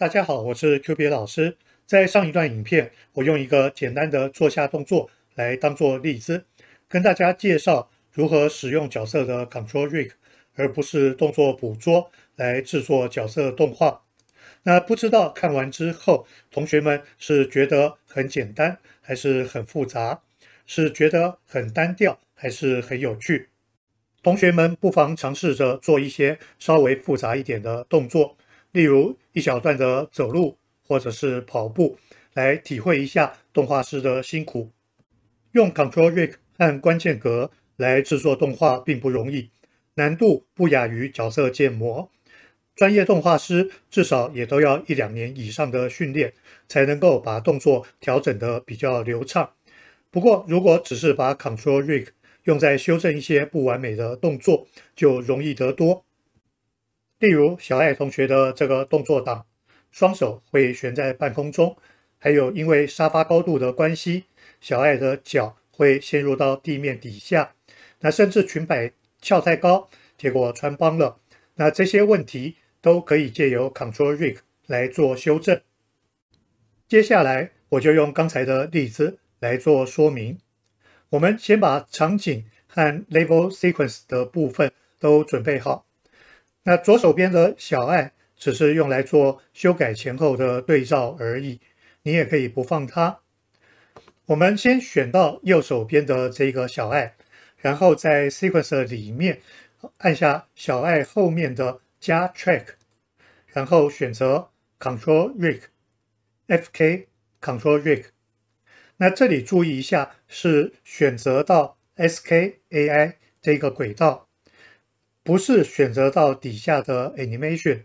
大家好，我是 Q 别老师。在上一段影片，我用一个简单的坐下动作来当做例子，跟大家介绍如何使用角色的 Control Rig，而不是动作捕捉来制作角色动画。那不知道看完之后，同学们是觉得很简单，还是很复杂？是觉得很单调，还是很有趣？同学们不妨尝试着做一些稍微复杂一点的动作。例如一小段的走路，或者是跑步，来体会一下动画师的辛苦。用 c t r l Rig 按关键格来制作动画并不容易，难度不亚于角色建模。专业动画师至少也都要一两年以上的训练，才能够把动作调整得比较流畅。不过，如果只是把 c t r l Rig 用在修正一些不完美的动作，就容易得多。例如小爱同学的这个动作档，双手会悬在半空中，还有因为沙发高度的关系，小爱的脚会陷入到地面底下，那甚至裙摆翘太高，结果穿帮了。那这些问题都可以借由 Control Rig 来做修正。接下来我就用刚才的例子来做说明，我们先把场景和 l e v e l Sequence 的部分都准备好。那左手边的小爱只是用来做修改前后的对照而已，你也可以不放它。我们先选到右手边的这个小爱，然后在 s e q u e n c e 里面按下小爱后面的加 track，然后选择 control rig fk control rig。那这里注意一下，是选择到 skai 这个轨道。不是选择到底下的 animation，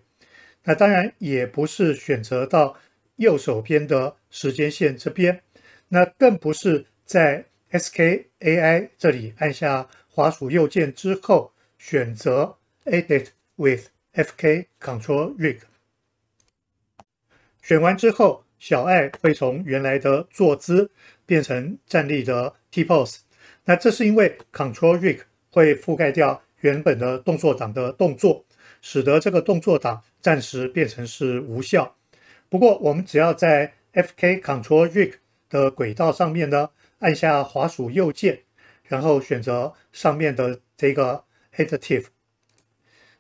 那当然也不是选择到右手边的时间线这边，那更不是在 S K A I 这里按下滑鼠右键之后选择 Edit with F K Control Rig。选完之后，小爱会从原来的坐姿变成站立的 T pose。那这是因为 Control Rig 会覆盖掉。原本的动作档的动作，使得这个动作档暂时变成是无效。不过，我们只要在 F K Control Rig 的轨道上面呢，按下滑鼠右键，然后选择上面的这个 Editive，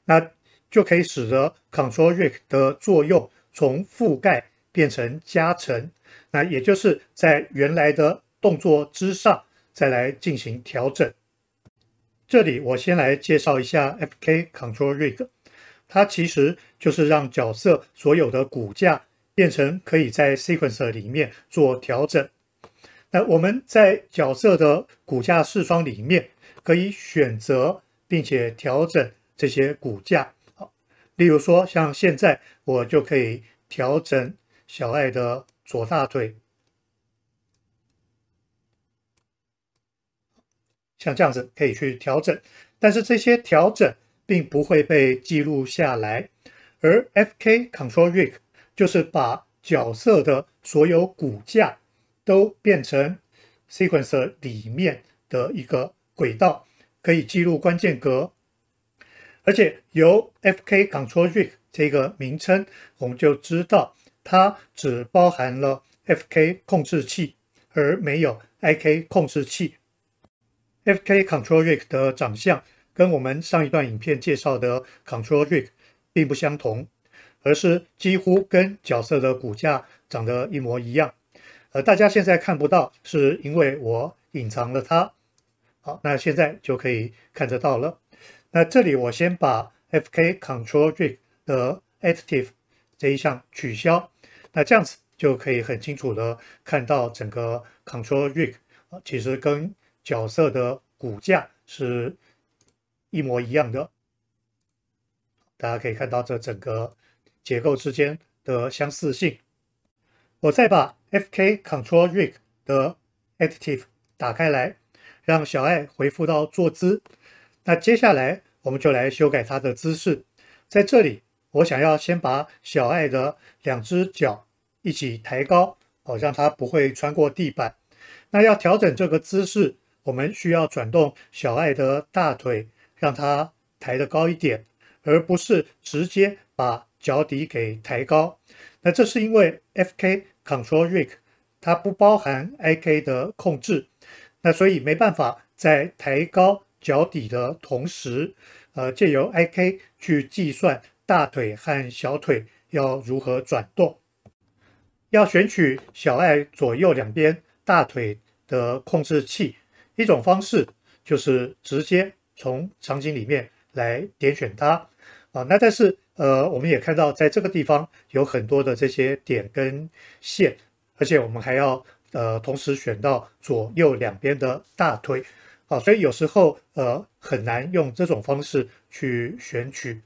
那就可以使得 Control Rig 的作用从覆盖变成加成。那也就是在原来的动作之上，再来进行调整。这里我先来介绍一下 FK Control Rig，它其实就是让角色所有的骨架变成可以在 Sequencer 里面做调整。那我们在角色的骨架视窗里面可以选择并且调整这些骨架。好，例如说像现在我就可以调整小爱的左大腿。像这样子可以去调整，但是这些调整并不会被记录下来。而 FK Control Rig 就是把角色的所有骨架都变成 Sequence 里面的一个轨道，可以记录关键格。而且由 FK Control Rig 这个名称，我们就知道它只包含了 FK 控制器，而没有 IK 控制器。FK Control Rig 的长相跟我们上一段影片介绍的 Control Rig 并不相同，而是几乎跟角色的骨架长得一模一样。呃，大家现在看不到，是因为我隐藏了它。好，那现在就可以看得到了。那这里我先把 FK Control Rig 的 Active 这一项取消，那这样子就可以很清楚的看到整个 Control Rig 其实跟角色的骨架是一模一样的，大家可以看到这整个结构之间的相似性。我再把 FK Control Rig 的 a d i t i v e 打开来，让小爱恢复到坐姿。那接下来我们就来修改它的姿势。在这里，我想要先把小爱的两只脚一起抬高，好让它不会穿过地板。那要调整这个姿势。我们需要转动小爱的大腿，让它抬得高一点，而不是直接把脚底给抬高。那这是因为 F K Control Rig 它不包含 I K 的控制，那所以没办法在抬高脚底的同时，呃，借由 I K 去计算大腿和小腿要如何转动。要选取小爱左右两边大腿的控制器。一种方式就是直接从场景里面来点选它，啊，那但是呃，我们也看到在这个地方有很多的这些点跟线，而且我们还要呃同时选到左右两边的大腿，好，所以有时候呃很难用这种方式去选取。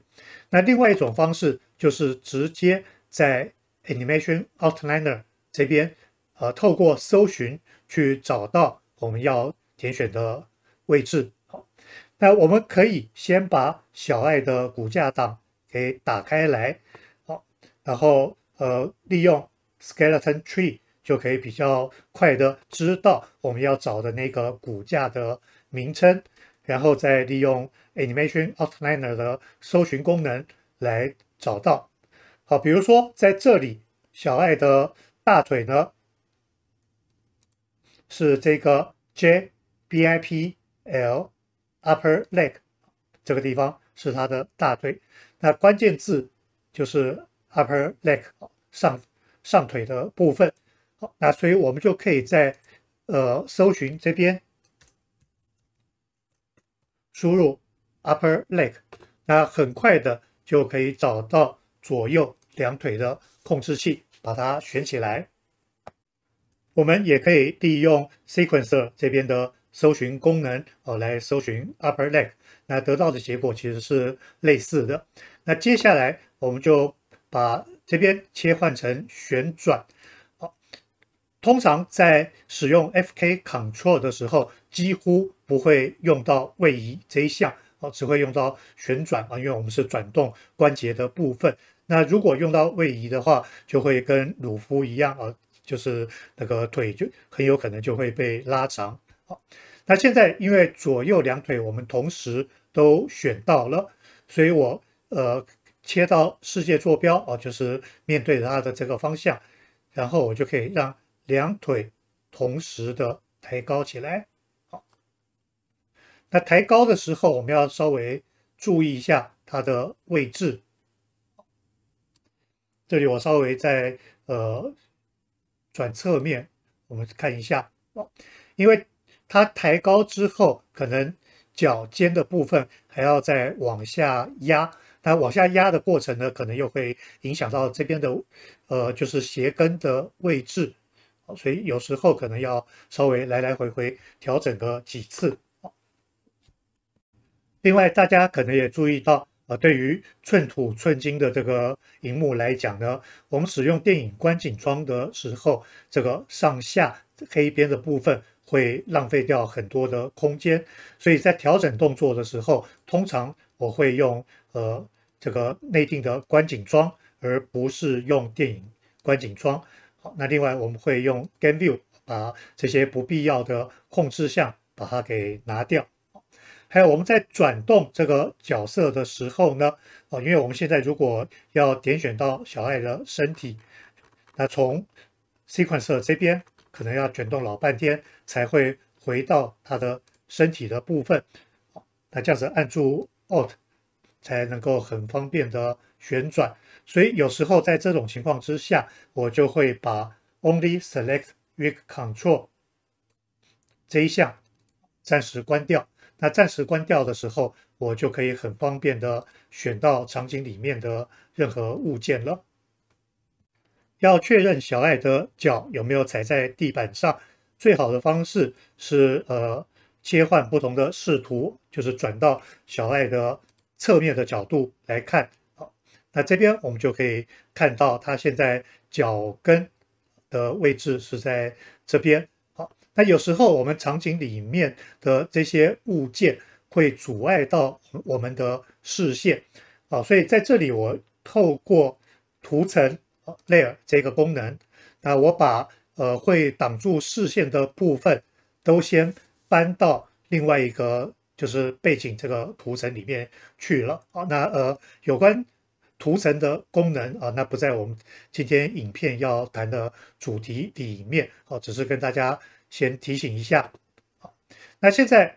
那另外一种方式就是直接在 Animation Outliner 这边，呃，透过搜寻去找到我们要。填选的位置好，那我们可以先把小爱的骨架档给打开来，好，然后呃，利用 Skeleton Tree 就可以比较快的知道我们要找的那个骨架的名称，然后再利用 Animation Outliner 的搜寻功能来找到。好，比如说在这里，小爱的大腿呢是这个 J。BIPL upper leg 这个地方是它的大腿，那关键字就是 upper leg 上上腿的部分。好，那所以我们就可以在呃搜寻这边输入 upper leg，那很快的就可以找到左右两腿的控制器，把它选起来。我们也可以利用 sequencer 这边的。搜寻功能哦，来搜寻 upper leg，那得到的结果其实是类似的。那接下来我们就把这边切换成旋转，好，通常在使用 F K control 的时候，几乎不会用到位移这一项，哦，只会用到旋转啊，因为我们是转动关节的部分。那如果用到位移的话，就会跟鲁夫一样哦，就是那个腿就很有可能就会被拉长。好，那现在因为左右两腿我们同时都选到了，所以我呃切到世界坐标哦，就是面对它的这个方向，然后我就可以让两腿同时的抬高起来。好，那抬高的时候我们要稍微注意一下它的位置。这里我稍微在呃转侧面，我们看一下哦，因为。它抬高之后，可能脚尖的部分还要再往下压。那往下压的过程呢，可能又会影响到这边的，呃，就是鞋跟的位置。所以有时候可能要稍微来来回回调整个几次。另外，大家可能也注意到，呃，对于寸土寸金的这个荧幕来讲呢，我们使用电影观景窗的时候，这个上下黑边的部分。会浪费掉很多的空间，所以在调整动作的时候，通常我会用呃这个内定的观景窗，而不是用电影观景窗。好，那另外我们会用 Game View 把这些不必要的控制项把它给拿掉。还有我们在转动这个角色的时候呢，哦，因为我们现在如果要点选到小爱的身体，那从 Sequence 这边。可能要卷动老半天才会回到它的身体的部分，那这样子按住 Alt 才能够很方便的旋转。所以有时候在这种情况之下，我就会把 Only Select w i c o Ctrl o 这一项暂时关掉。那暂时关掉的时候，我就可以很方便的选到场景里面的任何物件了。要确认小爱的脚有没有踩在地板上，最好的方式是呃切换不同的视图，就是转到小爱的侧面的角度来看。好，那这边我们就可以看到它现在脚跟的位置是在这边。好，那有时候我们场景里面的这些物件会阻碍到我们的视线，好，所以在这里我透过图层。Layer 这个功能，那我把呃会挡住视线的部分都先搬到另外一个就是背景这个图层里面去了。好，那呃有关图层的功能啊，那不在我们今天影片要谈的主题里面，哦，只是跟大家先提醒一下。好，那现在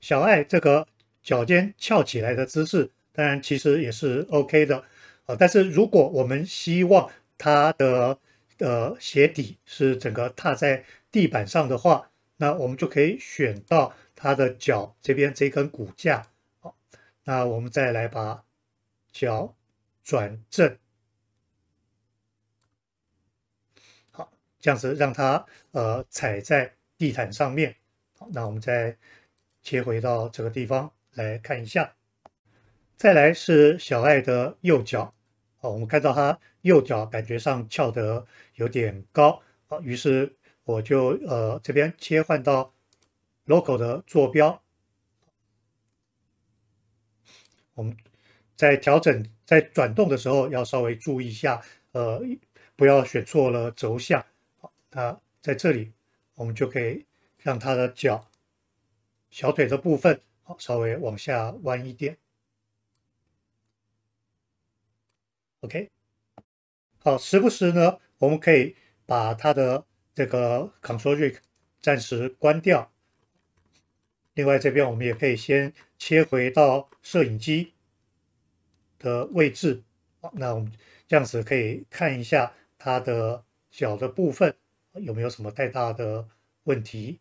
小爱这个脚尖翘起来的姿势，当然其实也是 OK 的。但是，如果我们希望它的呃鞋底是整个踏在地板上的话，那我们就可以选到它的脚这边这根骨架。好，那我们再来把脚转正，好，这样子让它呃踩在地毯上面。好，那我们再切回到这个地方来看一下。再来是小爱的右脚。哦，我们看到他右脚感觉上翘得有点高，啊，于是我就呃这边切换到 l o g o 的坐标，我们在调整在转动的时候要稍微注意一下，呃，不要选错了轴向。好，在这里，我们就可以让他的脚小腿的部分好稍微往下弯一点。OK，好，时不时呢，我们可以把它的这个 Control Rig 暂时关掉。另外这边我们也可以先切回到摄影机的位置。那我们这样子可以看一下它的脚的部分有没有什么太大的问题。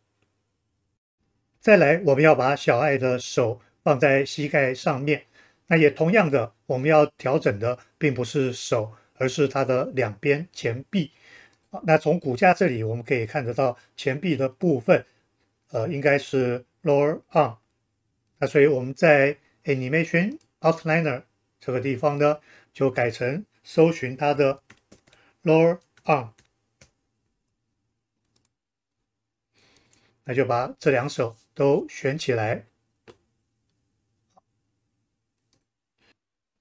再来，我们要把小爱的手放在膝盖上面。那也同样的，我们要调整的并不是手，而是它的两边前臂。那从骨架这里我们可以看得到前臂的部分，呃，应该是 lower arm。那所以我们在 animation outlineer 这个地方呢，就改成搜寻它的 lower arm。那就把这两手都选起来。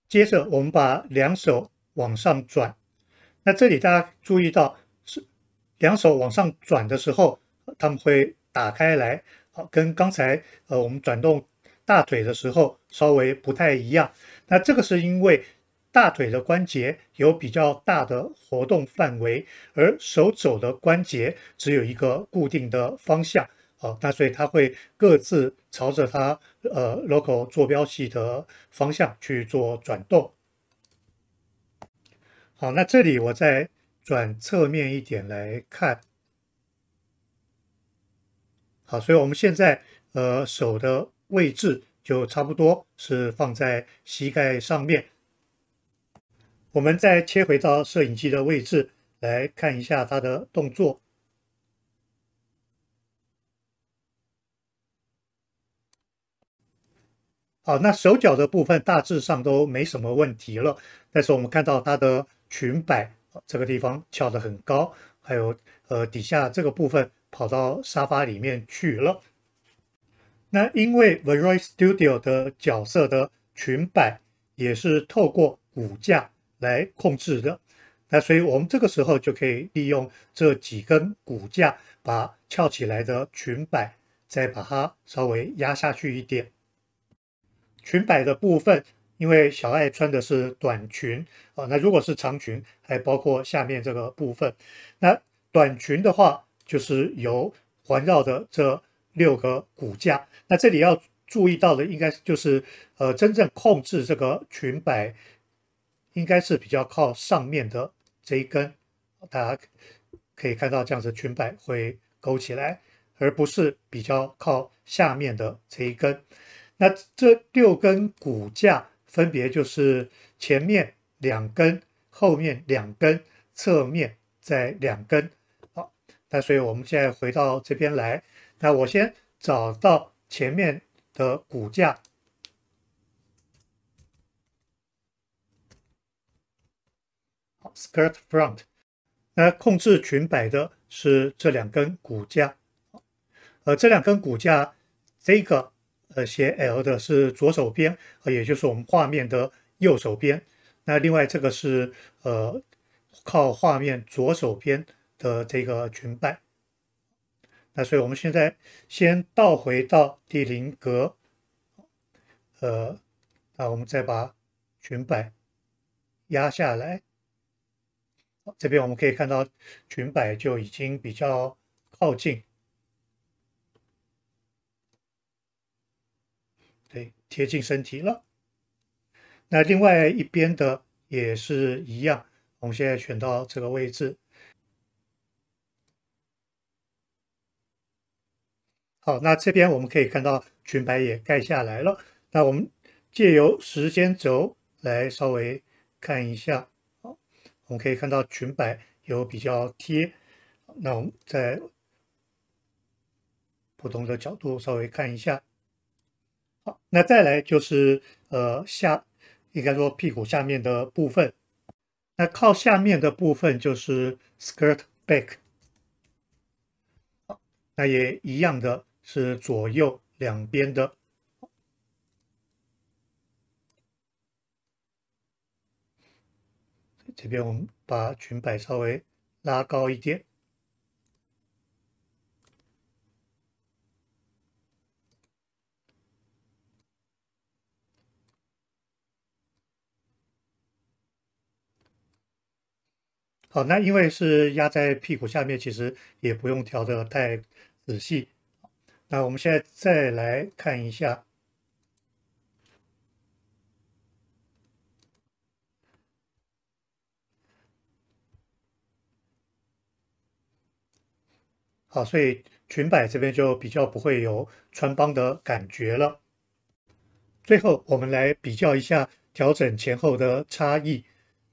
接着我们把两手往上转，那这里大家注意到是两手往上转的时候，他们会打开来，好，跟刚才呃我们转动大腿的时候稍微不太一样。那这个是因为大腿的关节有比较大的活动范围，而手肘的关节只有一个固定的方向。好，那所以它会各自朝着它呃 local 坐标系的方向去做转动。好，那这里我再转侧面一点来看。好，所以我们现在呃手的位置就差不多是放在膝盖上面。我们再切回到摄影机的位置来看一下它的动作。好，那手脚的部分大致上都没什么问题了，但是我们看到它的裙摆这个地方翘得很高，还有呃底下这个部分跑到沙发里面去了。那因为 v a r i y Studio 的角色的裙摆也是透过骨架来控制的，那所以我们这个时候就可以利用这几根骨架，把翘起来的裙摆再把它稍微压下去一点。裙摆的部分，因为小爱穿的是短裙啊，那如果是长裙，还包括下面这个部分。那短裙的话，就是由环绕的这六个骨架。那这里要注意到的，应该就是呃，真正控制这个裙摆，应该是比较靠上面的这一根。大家可以看到，这样子裙摆会勾起来，而不是比较靠下面的这一根。那这六根骨架分别就是前面两根，后面两根，侧面再两根。好，那所以我们现在回到这边来。那我先找到前面的骨架，好，skirt front。那控制裙摆的是这两根骨架。呃，这两根骨架，这个。呃，写 L 的是左手边，也就是我们画面的右手边。那另外这个是呃靠画面左手边的这个裙摆。那所以，我们现在先倒回到第零格，呃，那我们再把裙摆压下来。这边我们可以看到裙摆就已经比较靠近。贴近身体了，那另外一边的也是一样。我们现在选到这个位置，好，那这边我们可以看到裙摆也盖下来了。那我们借由时间轴来稍微看一下，好，我们可以看到裙摆有比较贴。那我们在不同的角度稍微看一下。好，那再来就是，呃，下应该说屁股下面的部分，那靠下面的部分就是 skirt back，那也一样的是左右两边的，这边我们把裙摆稍微拉高一点。好，那因为是压在屁股下面，其实也不用调的太仔细。那我们现在再来看一下，好，所以裙摆这边就比较不会有穿帮的感觉了。最后，我们来比较一下调整前后的差异。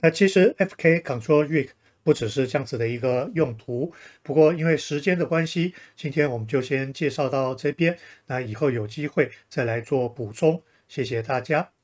那其实 F K Control Rig。不只是这样子的一个用途，不过因为时间的关系，今天我们就先介绍到这边。那以后有机会再来做补充，谢谢大家。